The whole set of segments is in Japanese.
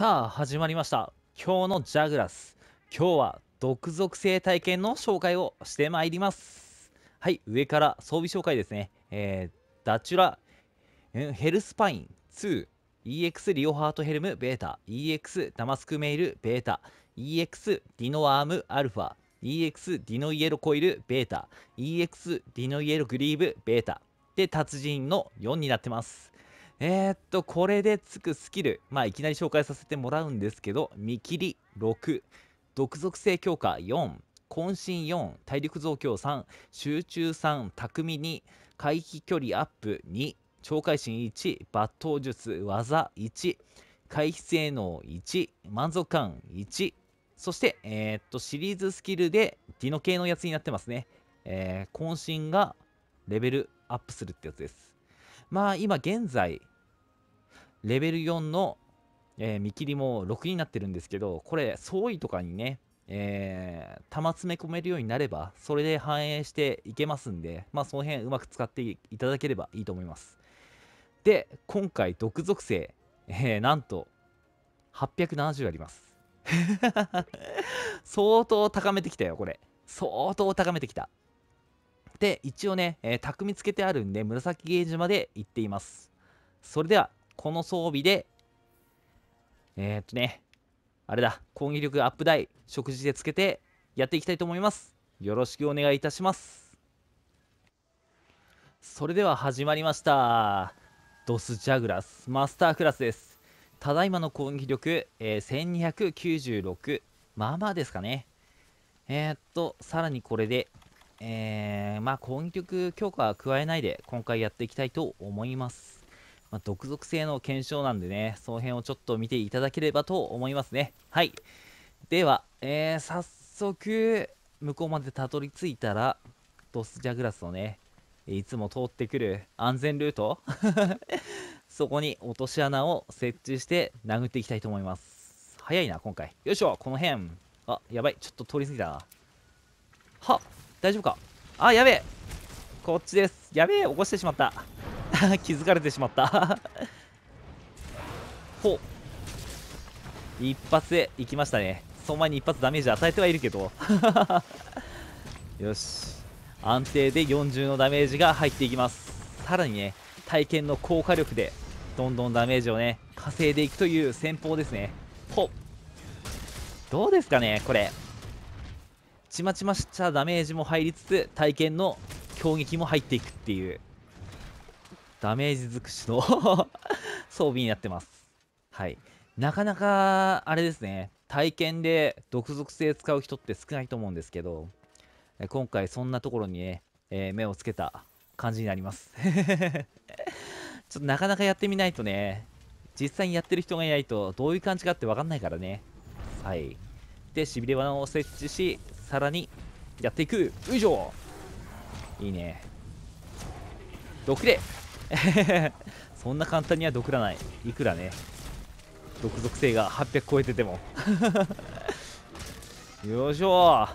さあ始まりました今日のジャグラス今日は毒属性体験の紹介をしてまいりますはい上から装備紹介ですねえー、ダチュラヘルスパイン 2EX リオハートヘルムベータ EX ダマスクメイルベータ EX ディノアームアルファ EX ディノイエロコイルベータ EX ディノイエログリーブベータで達人の4になってますえー、っと、これでつくスキル、まあ、いきなり紹介させてもらうんですけど、見切り6、独属性強化4、渾身4、体力増強3、集中3、巧み2、回避距離アップ2、懲戒心1、抜刀術、技1、回避性能1、満足感1、そして、えー、っと、シリーズスキルでディノ系のやつになってますね。えー、渾身がレベルアップするってやつです。まあ今現在、レベル4の、えー、見切りも6になってるんですけど、これ、総意とかにね、えー、玉詰め込めるようになれば、それで反映していけますんで、まあ、その辺うまく使っていただければいいと思います。で、今回、毒属性、えー、なんと、870あります。相当高めてきたよ、これ。相当高めてきた。で、一応ね、えー、匠つけてあるんで、紫ゲージまで行っています。それでは、この装備で、えー、っとね、あれだ、攻撃力アップ台、食事でつけてやっていきたいと思います。よろしくお願いいたします。それでは始まりました。ドスジャグラス、マスタークラスです。ただいまの攻撃力、えー、1296。まあまあですかね。えー、っと、さらにこれで、えー、まあ攻撃力強化は加えないで、今回やっていきたいと思います。まあ、独属性の検証なんでね、その辺をちょっと見ていただければと思いますね。はい。では、えー、早速、向こうまでたどり着いたら、ドスジャグラスのね、いつも通ってくる安全ルート そこに落とし穴を設置して殴っていきたいと思います。早いな、今回。よいしょ、この辺。あ、やばい。ちょっと通り過ぎたな。は、大丈夫か。あ、やべえ。こっちです。やべえ、起こしてしまった。気づかれてしまった ほ一発でいきましたねその前に一発ダメージ与えてはいるけど よし安定で40のダメージが入っていきますさらにね体験の効果力でどんどんダメージをね稼いでいくという戦法ですねほどうですかねこれちまちましたダメージも入りつつ体験の攻撃も入っていくっていうダメージ尽くしの 装備になってます。はい。なかなか、あれですね、体験で毒属性使う人って少ないと思うんですけど、今回そんなところにね、えー、目をつけた感じになります。ちょっとなかなかやってみないとね、実際にやってる人がいないとどういう感じかってわかんないからね。はい。で、しびれ罠を設置し、さらにやっていく。よいしょいいね。毒で そんな簡単には毒らないいくらね毒属性が800超えてても よいしょ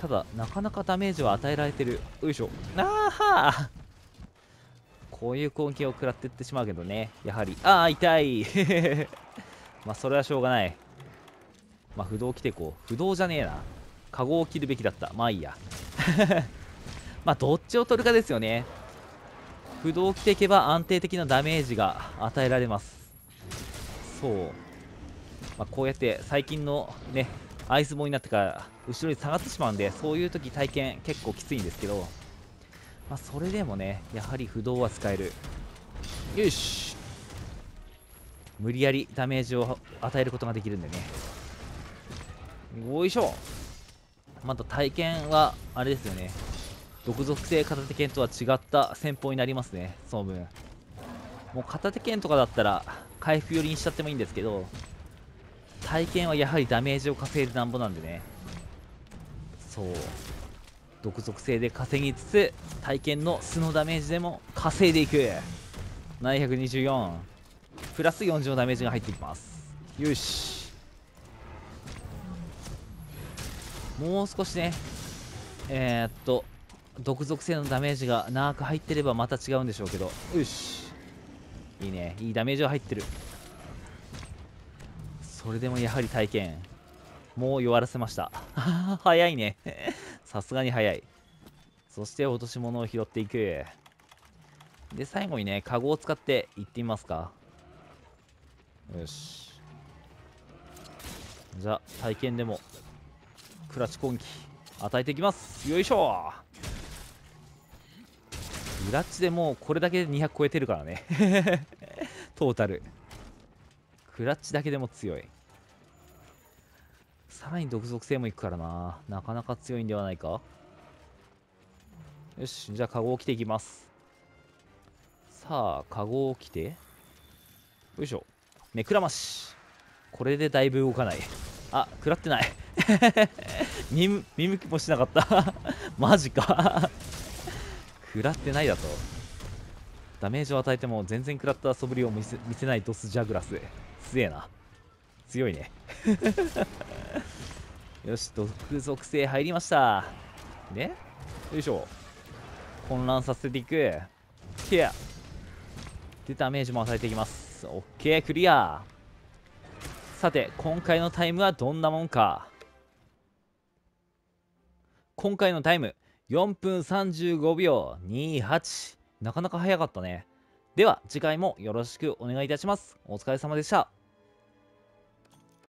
ただなかなかダメージは与えられてるよいしょあはこういう攻撃を食らってってしまうけどねやはりああ痛い まあそれはしょうがないまあ不動来てこう不動じゃねえなカゴを切るべきだったまあいいやまあどっちを取るかですよね不動着ていけば安定的なダメージが与えられますそう、まあ、こうやって最近のねアイスボーになってから後ろに下がってしまうんでそういう時体験結構きついんですけど、まあ、それでもねやはり不動は使えるよし無理やりダメージを与えることができるんでねよいしょまた体験はあれですよね独属性片手剣とは違った戦法になりますねその分もう片手剣とかだったら回復寄りにしちゃってもいいんですけど体験はやはりダメージを稼いでなんぼなんでねそう独属性で稼ぎつつ体験の素のダメージでも稼いでいく724プラス40のダメージが入ってきますよしもう少しねえー、っと毒属性のダメージが長く入ってればまた違うんでしょうけどよしいいねいいダメージは入ってるそれでもやはり体験もう弱らせました 早いね さすがに早いそして落とし物を拾っていくで最後にねカゴを使って行ってみますかよしじゃあ体験でもクラッチ攻撃与えていきますよいしょクラッチでもうこれだけで200超えてるからね トータルクラッチだけでも強いさらに独属性もいくからななかなか強いんではないかよしじゃあカゴを着ていきますさあカゴを着てよいしょ目くらましこれでだいぶ動かないあ食らってない見向きもしなかった マジか食らってないだとダメージを与えても全然食らった素振りを見せ見せないドスジャグラス強えな強いね よし毒属性入りましたねよいしょ混乱させていくケアでダメージも与えていきますオッケークリアさて今回のタイムはどんなもんか今回のタイム4分35秒28。なかなか早かったね。では、次回もよろしくお願いいたします。お疲れ様でした。